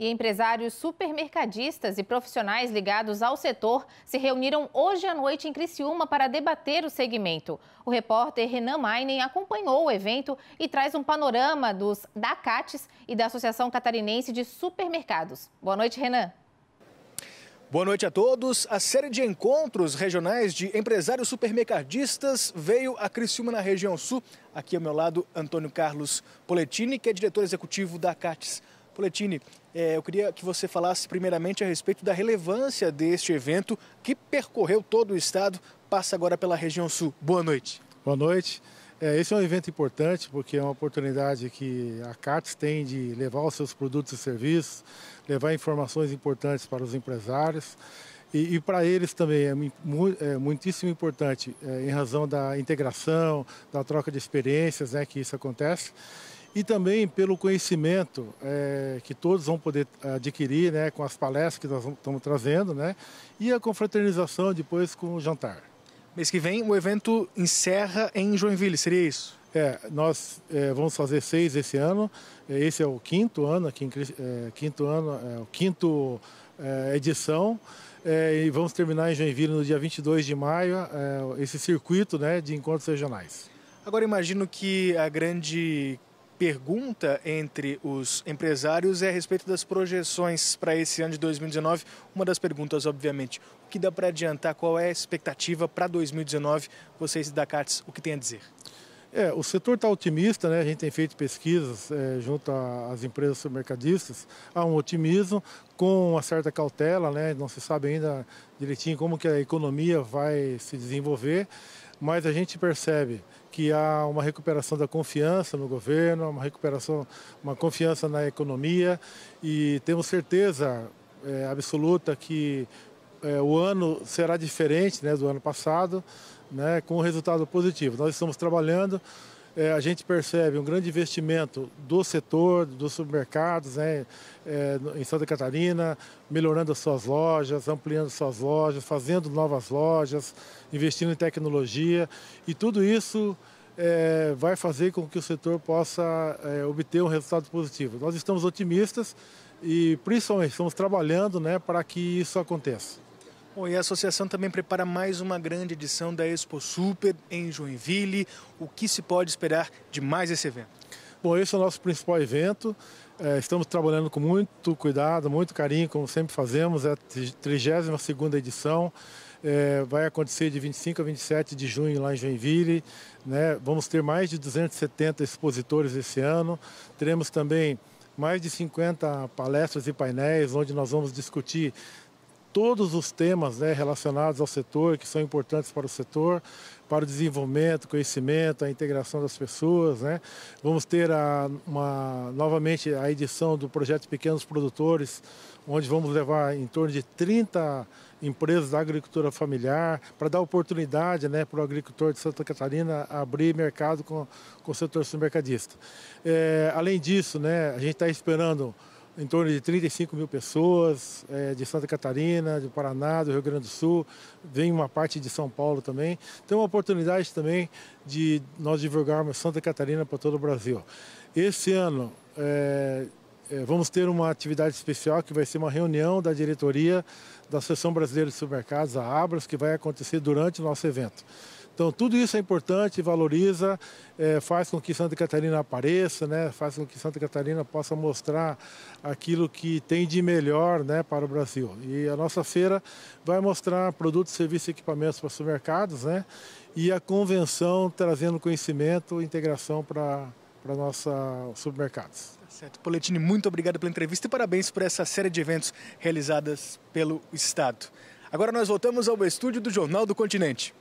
e empresários supermercadistas e profissionais ligados ao setor se reuniram hoje à noite em Criciúma para debater o segmento. O repórter Renan Mainen acompanhou o evento e traz um panorama dos da CATES e da Associação Catarinense de Supermercados. Boa noite, Renan. Boa noite a todos. A série de encontros regionais de empresários supermercadistas veio a Criciúma, na região sul. Aqui ao meu lado, Antônio Carlos Poletini, que é diretor executivo da CATES. Coletini, é, eu queria que você falasse primeiramente a respeito da relevância deste evento que percorreu todo o estado, passa agora pela região sul. Boa noite. Boa noite. É, esse é um evento importante porque é uma oportunidade que a CATS tem de levar os seus produtos e serviços, levar informações importantes para os empresários. E, e para eles também é, mu é muitíssimo importante, é, em razão da integração, da troca de experiências né, que isso acontece e também pelo conhecimento é, que todos vão poder adquirir né, com as palestras que nós estamos trazendo né, e a confraternização depois com o jantar. Mês que vem o evento encerra em Joinville, seria isso? É, nós é, vamos fazer seis esse ano. É, esse é o quinto ano aqui em, é, quinto ano, é, o quinto é, edição. É, e vamos terminar em Joinville no dia 22 de maio, é, esse circuito né, de encontros regionais. Agora imagino que a grande pergunta entre os empresários é a respeito das projeções para esse ano de 2019. Uma das perguntas, obviamente, o que dá para adiantar? Qual é a expectativa para 2019? Vocês da CATS, o que tem a dizer? É, o setor está otimista, né? a gente tem feito pesquisas é, junto às empresas supermercadistas, há um otimismo com uma certa cautela, né? não se sabe ainda direitinho como que a economia vai se desenvolver, mas a gente percebe que há uma recuperação da confiança no governo, uma recuperação, uma confiança na economia e temos certeza é, absoluta que é, o ano será diferente né, do ano passado, né, com um resultado positivo. Nós estamos trabalhando é, a gente percebe um grande investimento do setor, dos supermercados né, é, em Santa Catarina, melhorando as suas lojas, ampliando suas lojas, fazendo novas lojas, investindo em tecnologia. E tudo isso é, vai fazer com que o setor possa é, obter um resultado positivo. Nós estamos otimistas e, principalmente, estamos trabalhando né, para que isso aconteça. Bom, e a associação também prepara mais uma grande edição da Expo Super em Joinville. O que se pode esperar de mais esse evento? Bom, esse é o nosso principal evento. É, estamos trabalhando com muito cuidado, muito carinho, como sempre fazemos. É a 32 edição. É, vai acontecer de 25 a 27 de junho lá em Joinville. Né? Vamos ter mais de 270 expositores esse ano. Teremos também mais de 50 palestras e painéis, onde nós vamos discutir todos os temas né, relacionados ao setor, que são importantes para o setor, para o desenvolvimento, conhecimento, a integração das pessoas. Né? Vamos ter a, uma, novamente a edição do projeto Pequenos Produtores, onde vamos levar em torno de 30 empresas da agricultura familiar, para dar oportunidade né, para o agricultor de Santa Catarina abrir mercado com, com o setor submercadista. É, além disso, né, a gente está esperando em torno de 35 mil pessoas é, de Santa Catarina, do Paraná, do Rio Grande do Sul, vem uma parte de São Paulo também. Então, uma oportunidade também de nós divulgarmos Santa Catarina para todo o Brasil. Esse ano é, é, vamos ter uma atividade especial que vai ser uma reunião da diretoria da Associação Brasileira de Supermercados, a Abras, que vai acontecer durante o nosso evento. Então, tudo isso é importante, valoriza, é, faz com que Santa Catarina apareça, né? faz com que Santa Catarina possa mostrar aquilo que tem de melhor né, para o Brasil. E a nossa feira vai mostrar produtos, serviços e equipamentos para supermercados, né? e a convenção trazendo conhecimento e integração para para nossos supermercados. Tá certo. Poletini, muito obrigado pela entrevista e parabéns por essa série de eventos realizadas pelo Estado. Agora nós voltamos ao estúdio do Jornal do Continente.